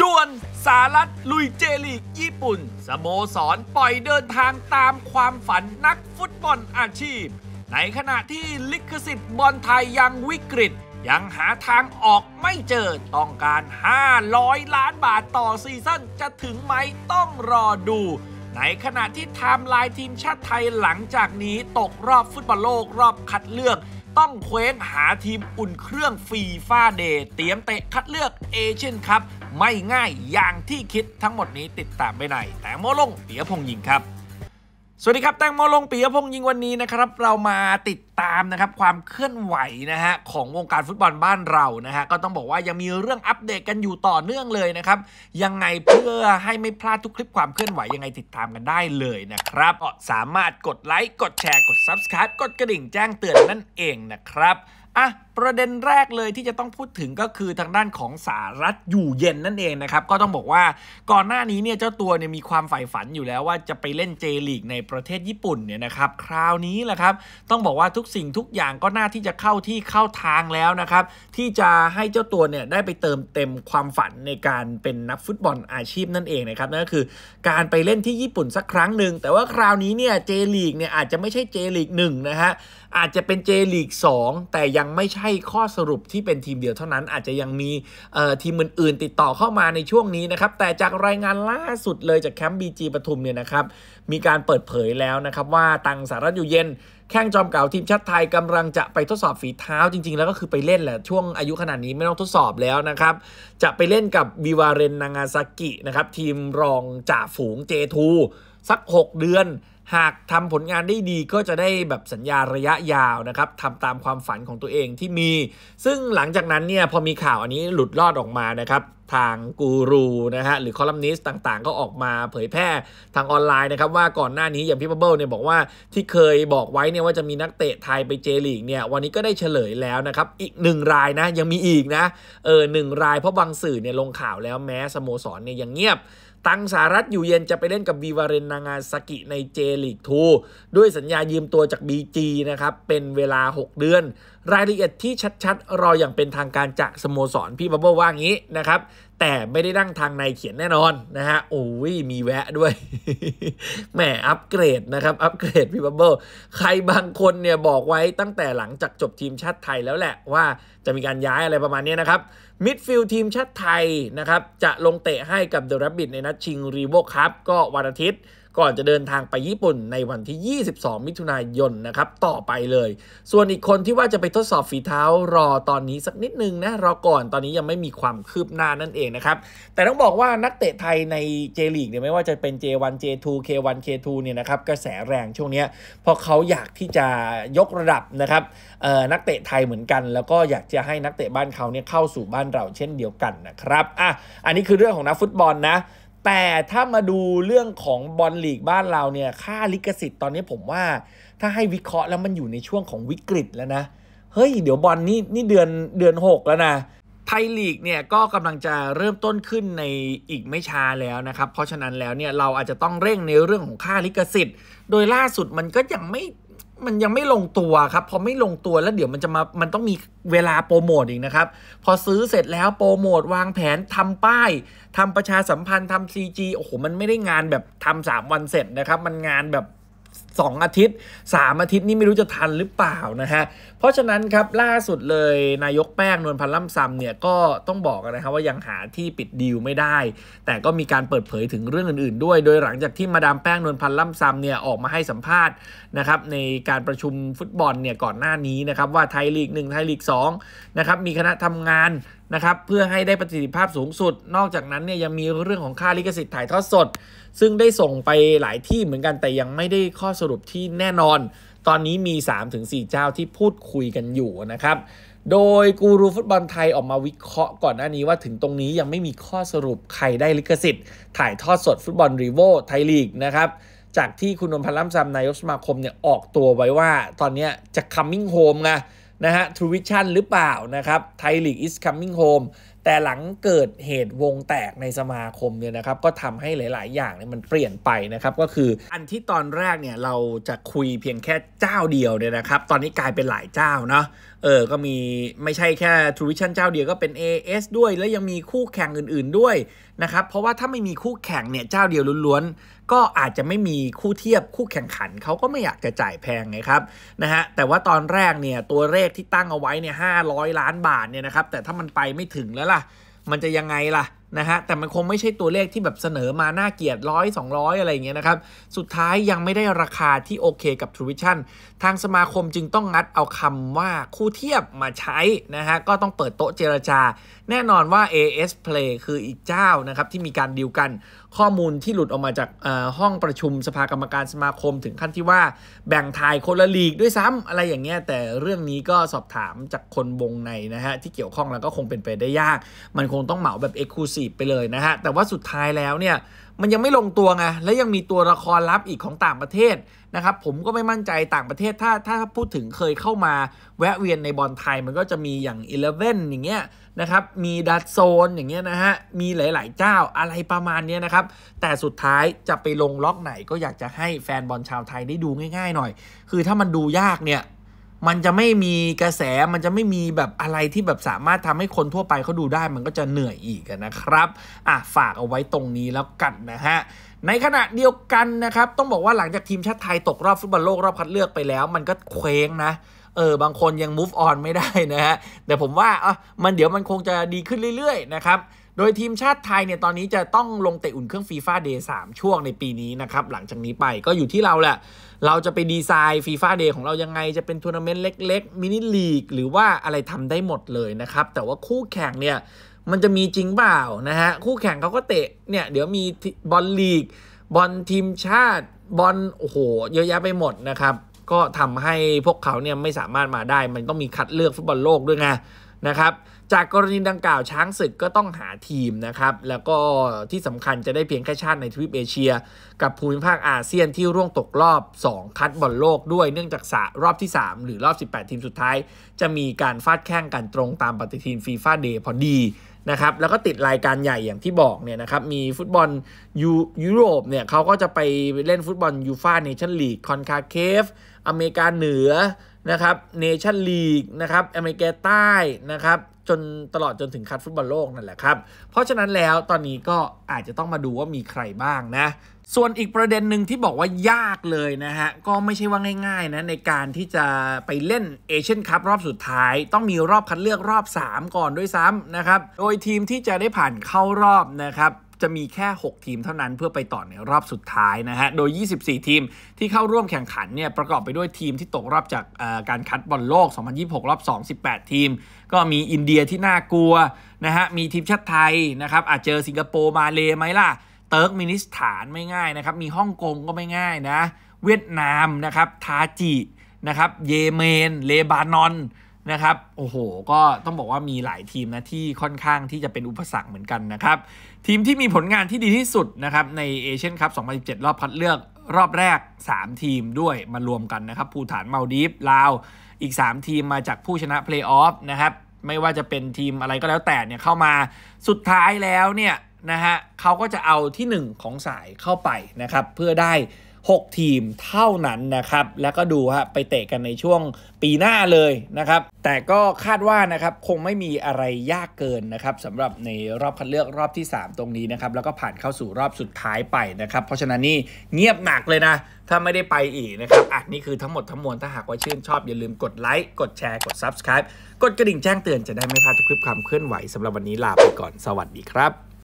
ด่วน สารัตลุยเจลีกญี่ปุ่น สโมสร ปล่อยเดินทางตามความฝันนักฟุตบอลอาชีพ ในขณะที่ลิขสิทธิ์บอลไทยยังวิกฤตยังหาทางออกไม่เจอต้องการ 500 ล้านบาทต่อซีซั่นจะถึงไหมต้องรอดู ในขณะที่ไทม์ไลน์ทีมชาติไทยหลังจากนี้ตกรอบฟุตบอลโลกรอบคัดเลือก ต้องเคว้งหาทีมอุ่นเครื่องฟีฟ่าเดย์เตรียมเตะคัดเลือกเอเชียนคัพไม่ง่ายอย่างที่คิดทั้งหมดนี้ติดตามไปไหนแตงโมลงเปียพงยิงครับ สวัสดีครับ แตงโมลงปียพงยิงวันนี้นะครับ เรามาติดตามนะครับความเคลื่อนไหวนะฮะของวงการฟุตบอลบ้านเรานะฮะก็ต้องบอกว่ายังมีเรื่องอัปเดตกันอยู่ต่อเนื่องเลยนะครับ ยังไงเพื่อให้ไม่พลาดทุกคลิปความเคลื่อนไหว ยังไงติดตามกันได้เลยนะครับสามารถกดไลค์กดแชร์กด Subscribe กดกระดิ่งแจ้งเตือนนั่นเองนะครับอ่ะประเด็นแรกเลยที่จะต้องพูดถึงก็คือทางด้านของสารัฐอยู่เย็นนั่นเองนะครับก็ต้องบอกว่าก่อนหน้านี้เนี่ยเจ้าตัวเนี่ยมีความใฝ่ฝันอยู่แล้วว่าจะไปเล่นเจลีกในประเทศญี่ปุ่นเนี่ยนะครับคราวนี้แหละครับต้องบอกว่าทุกสิ่งทุกอย่างก็น่าที่จะเข้าที่เข้าทางแล้วนะครับที่จะให้เจ้าตัวเนี่ยได้ไปเติมเต็มความฝันในการเป็นนักฟุตบอลอาชีพนั่นเองนะครับนั่นก็คือการไปเล่นที่ญี่ปุ่นสักครั้งหนึ่งแต่ว่าคราวนี้เนี่ยเจลีกเนี่ยอาจจะไม่ใช่เจลีกหนึ่งนะฮะอาจจะเป็นเจลีก2แต่ยังไม่ใช่ให้ข้อสรุปที่เป็นทีมเดียวเท่านั้นอาจจะยังมีทีมอื่นๆติดต่อเข้ามาในช่วงนี้นะครับ แต่จากรายงานล่าสุดเลยจากแคมป์บีจีปทุมเนี่ยนะครับมีการเปิดเผยแล้วนะครับว่าตังสารัตอยู่เย็นแข้งจอมเก่าทีมชาติไทยกำลังจะไปทดสอบฝีเท้าจริงๆแล้วก็คือไปเล่นแหละช่วงอายุขนาดนี้ไม่ต้องทดสอบแล้วนะครับจะไปเล่นกับวิวาเรนนางาซากินะครับทีมรองจ่าฝูงเจทูสัก 6 เดือนหากทำผลงานได้ดีก็จะได้แบบสัญญาระยะยาวนะครับทำตามความฝันของตัวเองที่มี ซึ่งหลังจากนั้นเนี่ยพอมีข่าวอันนี้หลุดลอดออกมานะครับทางกูรูนะฮะหรือคอลัมนิสต์ต่างๆ ก็ออกมาเผยแพร่ทางออนไลน์นะครับว่าก่อนหน้านี้อย่างพี่บับเบิลเนี่ยบอกว่าที่เคยบอกไว้เนี่ยว่าจะมีนักเตะไทยไปเจลีกเนี่ยวันนี้ก็ได้เฉลยแล้วนะครับอีกหนึ่งรายนะยังมีอีกนะเออหนึ่งรายเพราะบางสื่อเนี่ยลงข่าวแล้วแม้สโมสรเนี่ยยังเงียบ ตังสารัตอยู่เย็นจะไปเล่นกับบีวาเรนนางาสกิในเจลีกทูด้วยสัญญายืมตัวจาก BG นะครับเป็นเวลา 6 เดือนรายละเอียดที่ชัด ๆ รออย่างเป็นทางการจากสโมสร พี่บับเบิ้ลว่างี้นะครับแต่ไม่ได้นั่งทางในเขียนแน่นอนนะฮะโอ้ยมีแวะด้วย แหม อัปเกรดนะครับ อัปเกรดพี่บับเบิลใครบางคนเนี่ยบอกไว้ตั้งแต่หลังจากจบทีมชาติไทยแล้วแหละว่าจะมีการย้ายอะไรประมาณนี้นะครับ มิดฟิลด์ทีมชาติไทยนะครับ จะลงเตะให้กับเดอะรับบิทในนัดชิงรีโวคับก็วันอาทิตย์ก่อนจะเดินทางไปญี่ปุ่นในวันที่ 22 มิถุนายนนะครับต่อไปเลย ส่วนอีกคนที่ว่าจะไปทดสอบฝีเท้ารอตอนนี้สักนิดนึงนะรอก่อนตอนนี้ยังไม่มีความคืบหน้านั่นเององนะครับแต่ต้องบอกว่านักเตะไทยในเจลีกเนี่ยไม่ว่าจะเป็น J1 J2 K1 K2 เนี่ยนะครับกระแสแรงช่วงนี้เพราะเขาอยากที่จะยกระดับนะครับนักเตะไทยเหมือนกัน แล้วก็อยากจะให้นักเตะบ้านเขาเนี่ยเข้าสู่บ้านเราเช่นเดียวกันนะครับอ่ะอันนี้คือเรื่องของนักฟุตบอลนะ แต่ถ้ามาดูเรื่องของบอลลีกบ้านเราเนี่ยค่าลิขสิทธิ์ตอนนี้ผมว่า ถ้าให้วิเคราะห์แล้วมันอยู่ในช่วงของวิกฤตแล้วนะ เฮ้ย เดี๋ยวบอลนี่นี่เดือนเดือน 6 แล้วนะไทยลีกเนี่ยก็กำลังจะเริ่มต้นขึ้นในอีกไม่ช้าแล้วนะครับ เพราะฉะนั้นแล้วเนี่ยเราอาจจะต้องเร่งในเรื่องของค่าลิขสิทธิ์ โดยล่าสุดมันก็ยังไม่มันยังไม่ลงตัวครับพอไม่ลงตัวแล้วเดี๋ยวมันจะมา มันต้องมีเวลาโปรโมทอีกนะครับ พอซื้อเสร็จแล้วโปรโมทวางแผนทำป้าย ทำประชาสัมพันธ์ทำ CG โอ้โหมันไม่ได้งานแบบทำ3วันเสร็จนะครับมันงานแบบ2 อาทิตย์ 3 อาทิตย์นี่ไม่รู้จะทันหรือเปล่านะฮะเพราะฉะนั้นครับล่าสุดเลย นายกแป้งนวลพันธ์ล่ำซำเนี่ยก็ต้องบอกนะครับว่ายังหาที่ปิดดีลไม่ได้ แต่ก็มีการเปิดเผยถึงเรื่องอื่นๆด้วย โดยหลังจากที่มาดามแป้งนวลพันธ์ล่ำซำเนี่ยออกมาให้สัมภาษณ์นะครับในการประชุมฟุตบอลเนี่ยก่อนหน้านี้นะครับว่าไทยลีก1ไทยลีก2นะครับมีคณะทำงานนะครับเพื่อให้ได้ประสิทธิภาพสูงสุด นอกจากนั้นเนี่ยยังมีเรื่องของค่าลิขสิทธิ์ถ่ายทอดสด ซึ่งได้ส่งไปหลายที่เหมือนกันแต่ยังไม่ได้ข้อสรุปที่แน่นอน ตอนนี้มี 3-4 เจ้าที่พูดคุยกันอยู่นะครับ โดยกูรูฟุตบอลไทยออกมาวิเคราะห์ก่อนหน้านี้ว่าถึงตรงนี้ยังไม่มีข้อสรุปใครได้ลิขสิทธิ์ถ่ายทอดสด ฟุตบอลรีโวไทยลีกนะครับจากที่คุณนพพัลัมซำนายกสมาคมเนี่ยออกตัวไว้ว่า ตอนนี้จะ coming home ไงนะฮะทรูวิชั่นหรือเปล่านะครับ ไทยลีกอิสคัมมิ่งโฮมแต่หลังเกิดเหตุวงแตกในสมาคมเนี่ยนะครับก็ทำให้หลายๆ อย่างเนี่ยมันเปลี่ยนไปนะครับ ก็คืออันที่ตอนแรกเนี่ยเราจะคุยเพียงแค่เจ้าเดียวเนี่ยนะครับ ตอนนี้กลายเป็นหลายเจ้าเนาะเออก็มีไม่ใช่แค่ True Vision เจ้าเดียวก็เป็น AS ด้วยแล้วยังมีคู่แข่งอื่นๆด้วยนะครับเพราะว่าถ้าไม่มีคู่แข่งเนี่ยเจ้าเดียวล้วนๆ ก็อาจจะไม่มีคู่เทียบคู่แข่งขันเขาก็ไม่อยากจะจ่ายแพงไงครับนะฮะแต่ว่าตอนแรกเนี่ยตัวเลขที่ตั้งเอาไว้เนี่ยห้าล้านบาทเนี่ยนะครับแต่ถ้ามันไปไม่ถึงแล้วล่ะ มันจะยังไงล่ะนะฮะแต่มันคงไม่ใช่ตัวเลขที่แบบเสนอมาหน้าเกียรติร้อยสองร้อยอะไรอย่างเงี้ยนะครับ สุดท้ายยังไม่ได้ราคาที่โอเคกับ t r u ว Vision ทางสมาคมจึงต้องงัดเอาคำว่าคู่เทียบมาใช้นะฮะก็ต้องเปิดโต๊ะเจรจา แน่นอนว่า AS Play คืออีกเจ้านะครับที่มีการดีลกัน ข้อมูลที่หลุดออกมาจากห้องประชุมสภากรรมการสมาคมถึงขั้นที่ว่าแบ่งทายคนละลีกด้วยซ้ำอะไรอย่างเงี้ยแต่เรื่องนี้ก็สอบถามจากคนวงในนะฮะที่เกี่ยวข้องแล้วก็คงเป็นไปได้ยาก มันคงต้องเหมาแบบ e x c l u s i v บไป เลยนะฮะ แต่ว่าสุดท้ายแล้วเนี่ยมันยังไม่ลงตัวไง และยังมีตัวละครลับ อีกของต่างประเทศนะครับ ผมก็ไม่มั่นใจต่างประเทศ ถ้าถ้าพูดถึงเคยเข้ามาแวะเวียนในบอลไทยมันก็จะมีอย่าง e l เว่นอย่างเงี้ย นะ ครับ มีดัตโซนอย่างเงี้ยนะฮะ มีหลายๆ เจ้าอะไรประมาณนี้นะครับ แต่สุดท้ายจะไปลงล็อกไหนก็อยากจะให้แฟนบอลชาวไทยได้ดูง่ายๆหน่อย คือถ้ามันดูยากเนี่ยมันจะไม่มีกระแส มันจะไม่มีแบบอะไรที่แบบสามารถทำให้คนทั่วไปเขาดูได้ มันก็จะเหนื่อยอีกนะครับอ่ะฝากเอาไว้ตรงนี้แล้วกันนะฮะ ในขณะเดียวกันนะครับ ต้องบอกว่าหลังจากทีมชาติไทยตกรอบฟุตบอลโลกรอบคัดเลือกไปแล้ว มันก็เคว้งนะเออ บางคนยัง move on ไม่ได้นะฮะ แต่ผมว่าอ่มันเดี๋ยวมันคงจะดีขึ้นเรื่อยๆนะครับ โดยทีมชาติไทยเนี่ย ตอนนี้จะต้องลงเตะอุ่นเครื่องฟีฟ่าเดย์สช่วงในปีนี้นะครับ หลังจากนี้ไปก็อยู่ที่เราแหละ เราจะไปดีไซน์ฟีฟ่าเดย์ของเรายังไงจะเป็นทัวร์นาเมนต์เล็กๆมินิลีกหรือว่าอะไรทำได้หมดเลยนะครับ แต่ว่าคู่แข่งเนี่ย มันจะมีจริงเปล่านะฮะคู่แข่งเขาก็เตะเนี่ยเดี๋ยวมีบอลลีกบอลทีมชาติบอลโอ้โหเยอะแยะไปหมดนะครับก็ทำให้พวกเขาเนี่ยไม่สามารถมาได้ มันต้องมีคัดเลือกฟุตบอลโลกด้วยไงนะครับจากกรณีดังกล่าวช้างศึกก็ต้องหาทีมนะครับ แล้วก็ที่สำคัญจะได้เพียงแค่ชาติในทวีปเอเชีย กับภูมิภาคอาเซียนที่ร่วงตกรอบ 2 คัดบอลโลกด้วยเนื่องจากสรอบที่ 3 หรือรอบ 18 ทีมสุดท้าย จะมีการฟาดแข่งกันตรงตามปฏิทินฟีฟ่าเดย์พอดีนะครับแล้วก็ติดรายการใหญ่อย่างที่บอกเนี่ยนะครับ มีฟุตบอลยูยุโรปเนี่ยเขาก็จะไปเล่นฟุตบอลยูฟ่าเนชั่นลีกคอนคาเคฟอเมริกาเหนือนะครับเนชั่นลีกนะครับอเมริกาใต้นะครับจนตลอดจนถึงคัดฟุตบอลโลกนั่นแหละครับ เพราะฉะนั้นแล้วตอนนี้ก็อาจจะต้องมาดูว่ามีใครบ้างนะส่วนอีกประเด็นหนึ่งที่บอกว่ายากเลยนะฮะก็ไม่ใช่ว่าง่ายๆนะในการที่จะไปเล่นเอเชียนคัพรอบสุดท้าย ต้องมีรอบคัดเลือกรอบ 3 ก่อนด้วยซ้ำนะครับโดยทีมที่จะได้ผ่านเข้ารอบนะครับจะมีแค่ 6 ทีมเท่านั้นเพื่อไปต่อในรอบสุดท้ายนะฮะโดย 24 ทีมที่เข้าร่วมแข่งขันเนี่ยประกอบไปด้วยทีมที่ตกรอบจากการคัดบอลโลก2026 รอบ2 8 ทีม ก็มีอินเดียที่น่ากลัวนะฮะมีทีมชาติไทยนะครับอาจเจอสิงคโปร์มาเลไหมล่ะเติร์กมินิสถานไม่ง่ายนะครับมีฮ่องกงก็ไม่ง่ายนะ เวียดนามนะครับทาจินะครับเยเมน เลบานอนนะครับโอ้โห ก็ต้องบอกว่ามีหลายทีมนะที่ค่อนข้างที่จะเป็นอุปสรรคเหมือนกันนะครับทีมที่มีผลงานที่ดีที่สุดนะครับในเอเชียนคัพ2017 รอบคัดเลือกรอบแรก 3 ทีมด้วยมารวมกันนะครับภูฐานมาดีฟลาว อีก 3 ทีมมาจากผู้ชนะเพลย์ออฟนะครับไม่ว่าจะเป็นทีมอะไรก็แล้วแต่เนี่ยเข้ามาสุดท้ายแล้วเนี่ยนะฮะเขาก็จะเอาที่ 1 ของสายเข้าไปนะครับเพื่อได้ 6 ทีมเท่านั้นนะครับแล้วก็ดูฮะไปเตะกันในช่วงปีหน้าเลยนะครับแต่ก็คาดว่านะครับคงไม่มีอะไรยากเกินนะครับสำหรับในรอบคัดเลือกรอบที่ 3 ตรงนี้นะครับแล้วก็ผ่านเข้าสู่รอบสุดท้ายไปนะครับเพราะฉะนั้นนี่เงียบหนักเลยนะ ถ้าไม่ได้ไปอีกนะครับอ่ะนี่คือทั้งหมดทั้งมวลถ้าหากว่าชื่นชอบอย่าลืมกดไลค์กดแชร์กด Subscribe กดกระดิ่งแจ้งเตือนจะได้ไม่พลาดทุกคลิปความเคลื่อนไหวสำหรับวันนี้ลาไปก่อนสวัสดีครับ